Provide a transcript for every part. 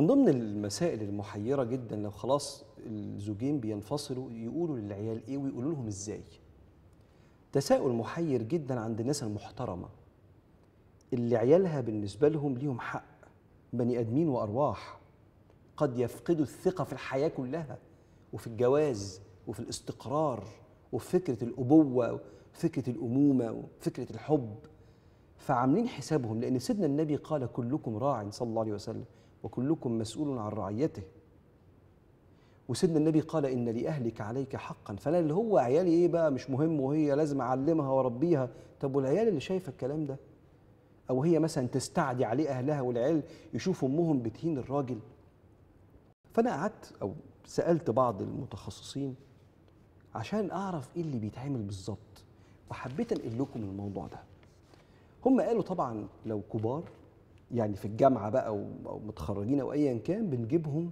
من ضمن المسائل المحيرة جدا لو خلاص الزوجين بينفصلوا يقولوا للعيال ايه ويقولوا لهم ازاي تساؤل محير جدا عند الناس المحترمة اللي عيالها بالنسبة لهم ليهم حق بني آدمين وأرواح قد يفقدوا الثقة في الحياة كلها وفي الجواز وفي الاستقرار وفي فكرة الأبوة وفكرة الأمومة وفكرة الحب فعاملين حسابهم لأن سيدنا النبي قال كلكم راع صلى الله عليه وسلم وكلكم مسؤول عن رعيته وسيدنا النبي قال ان لاهلك عليك حقا فانا اللي هو عيالي ايه بقى مش مهم وهي لازم اعلمها واربيها طب والعيال اللي شايفه الكلام ده او هي مثلا تستعدي عليه اهلها والعيال يشوفوا امهم بتهين الراجل فانا قعدت او سالت بعض المتخصصين عشان اعرف ايه اللي بيتعمل بالظبط وحبيت انقل لكم الموضوع ده هم قالوا طبعا لو كبار يعني في الجامعه بقى او متخرجين او ايا كان بنجيبهم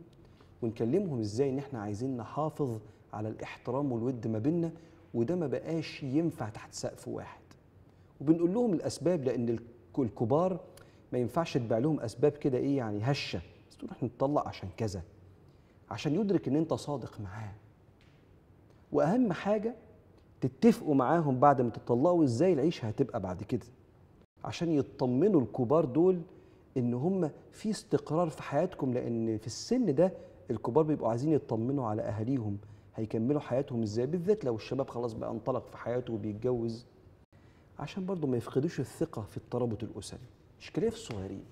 ونكلمهم ازاي ان احنا عايزين نحافظ على الاحترام والود ما بيننا وده ما بقاش ينفع تحت سقف واحد وبنقول لهم الاسباب لان الكبار ما ينفعش تبيع لهم اسباب كده ايه يعني هشه بس تقول احنا نطلق عشان كذا عشان يدرك ان انت صادق معاه واهم حاجه تتفقوا معاهم بعد ما تطلقوا ازاي العيشه هتبقى بعد كده عشان يطمنوا الكبار دول ان هم في استقرار في حياتكم لان في السن ده الكبار بيبقوا عايزين يطمنوا على اهاليهم هيكملوا حياتهم ازاي بالذات لو الشباب خلاص بقى انطلق في حياته وبيتجوز عشان برضه ما يفقدوش الثقه في الترابط الاسري اشكاليه في الصغيرين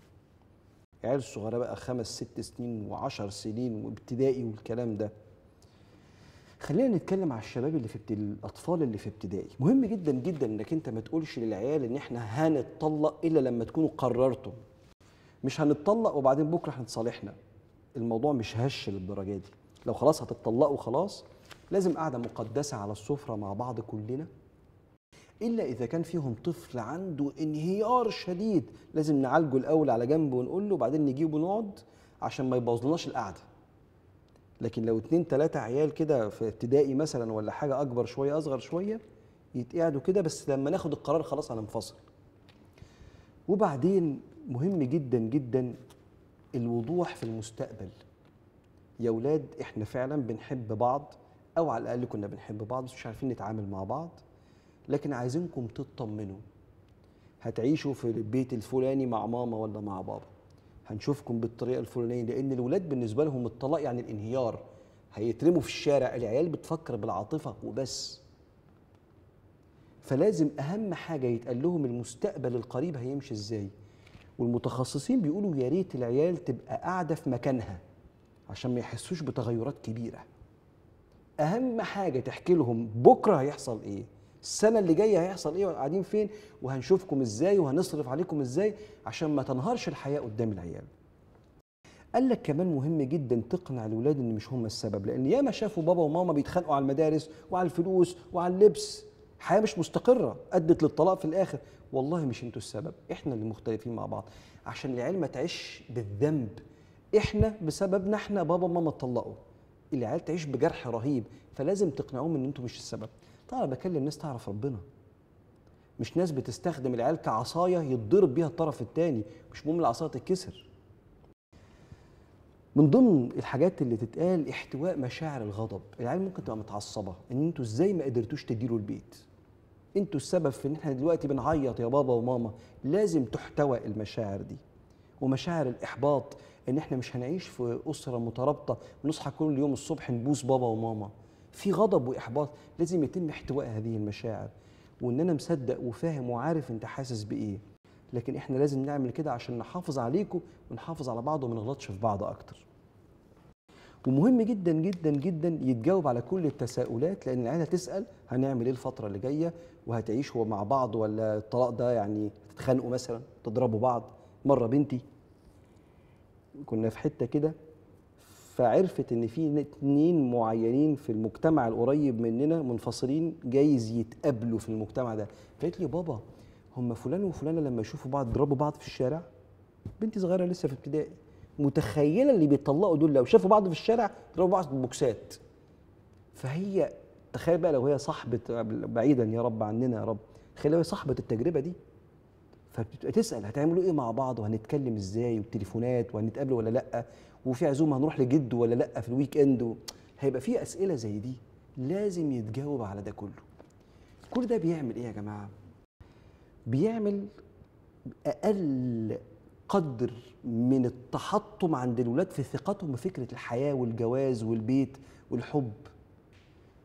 العيال الصغيره بقى خمس ست سنين وعشر سنين وابتدائي والكلام ده خلينا نتكلم على الشباب اللي في ابتدائي الاطفال اللي في ابتدائي مهم جدا جدا انك انت ما تقولش للعيال ان احنا هنتطلق الا لما تكونوا قررتم مش هنتطلق وبعدين بكره هنتصالحنا الموضوع مش هش للدرجه دي لو خلاص هتتطلقوا خلاص لازم قاعده مقدسه على السفره مع بعض كلنا الا اذا كان فيهم طفل عنده انهيار شديد لازم نعالجه الاول على جنب ونقول له وبعدين نجيبه نقعد عشان ما يبوظلناش القعده لكن لو اتنين تلاتة عيال كده في ابتدائي مثلا ولا حاجة أكبر شوية أصغر شوية يتقعدوا كده بس لما ناخد القرار خلاص هننفصل وبعدين مهم جدا جدا الوضوح في المستقبل يا ولاد احنا فعلا بنحب بعض او على الاقل كنا بنحب بعض بس مش عارفين نتعامل مع بعض لكن عايزينكم تطمنوا هتعيشوا في البيت الفلاني مع ماما ولا مع بابا هنشوفكم بالطريقه الفلانيه لان الولاد بالنسبه لهم الطلاق يعني الانهيار هيترموا في الشارع العيال بتفكر بالعاطفه وبس فلازم اهم حاجه يتقال لهم المستقبل القريب هيمشي ازاي والمتخصصين بيقولوا يا ريت العيال تبقى قاعده في مكانها عشان ما يحسوش بتغيرات كبيره اهم حاجه تحكي لهم بكره هيحصل ايه السنه اللي جايه هيحصل ايه وقاعدين فين وهنشوفكم ازاي وهنصرف عليكم ازاي عشان ما تنهارش الحياه قدام العيال قال لك كمان مهم جدا تقنع الولاد ان مش هم السبب لان ياما شافوا بابا وماما بيتخانقوا على المدارس وعلى الفلوس وعلى اللبس حياه مش مستقره ادت للطلاق في الاخر والله مش انتوا السبب احنا اللي مختلفين مع بعض عشان العيال ما تعيش بالذنب احنا بسببنا احنا بابا وماما اتطلقوا العيال تعيش بجرح رهيب فلازم تقنعوهم ان انتوا مش السبب طبعا بكلم ناس تعرف ربنا مش ناس بتستخدم العيال كعصايه يتضرب بيها الطرف الثاني مش مهم العصايه تتكسر من ضمن الحاجات اللي تتقال احتواء مشاعر الغضب العيال ممكن تبقى متعصبه ان انتوا ازاي ما قدرتوش تديروا البيت انتوا السبب في ان احنا دلوقتي بنعيط يا بابا وماما لازم تحتوى المشاعر دي ومشاعر الاحباط ان احنا مش هنعيش في اسره مترابطه ونصحى كل يوم الصبح نبوس بابا وماما في غضب واحباط لازم يتم احتواء هذه المشاعر وان انا مصدق وفاهم وعارف انت حاسس بايه لكن احنا لازم نعمل كده عشان نحافظ عليكم ونحافظ على بعض وما نغلطش في بعض اكتر ومهم جدا جدا جدا يتجاوب على كل التساؤلات لان العيله تسال هنعمل ايه الفتره اللي جايه وهتعيشوا مع بعض ولا الطلاق ده يعني تتخانقوا مثلا تضربوا بعض مره بنتي كنا في حته كده فعرفت ان في اتنين معينين في المجتمع القريب مننا منفصلين جايز يتقابلوا في المجتمع ده فقالت لي بابا هم فلان وفلانه لما يشوفوا بعض يضربوا بعض في الشارع بنت صغيره لسه في ابتدائي متخيله اللي بيطلقوا دول لو شافوا بعض في الشارع يضربوا بعض بوكسات فهي تخيل بقى لو هي صاحبه بعيدا يا رب عننا يا رب تخيل لو هي صاحبه التجربه دي فبتبقى تسال هتعملوا ايه مع بعض وهنتكلم ازاي والتليفونات وهنتقابل ولا لا وفي عزومه هنروح لجد ولا لا في الويك اند هيبقى في اسئله زي دي لازم يتجاوب على ده كله كل ده بيعمل ايه يا جماعه بيعمل اقل قدر من التحطم عند الولاد في ثقتهم بفكره الحياه والجواز والبيت والحب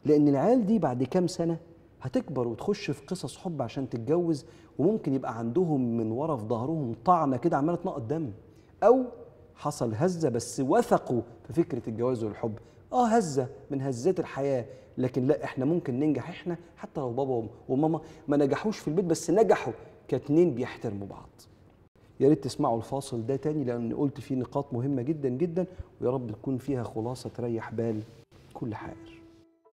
لان العيال دي بعد كام سنه هتكبر وتخش في قصص حب عشان تتجوز وممكن يبقى عندهم من ورا في ظهرهم طعنه كده عماله تنقط دم او حصل هزه بس وثقوا في فكره الجواز والحب اه هزه من هزات الحياه لكن لا احنا ممكن ننجح احنا حتى لو بابا وماما ما نجحوش في البيت بس نجحوا كاتنين بيحترموا بعض يا ريت تسمعوا الفاصل ده تاني لان قلت فيه نقاط مهمه جدا جدا ويا رب تكون فيها خلاصه تريح بال كل حائر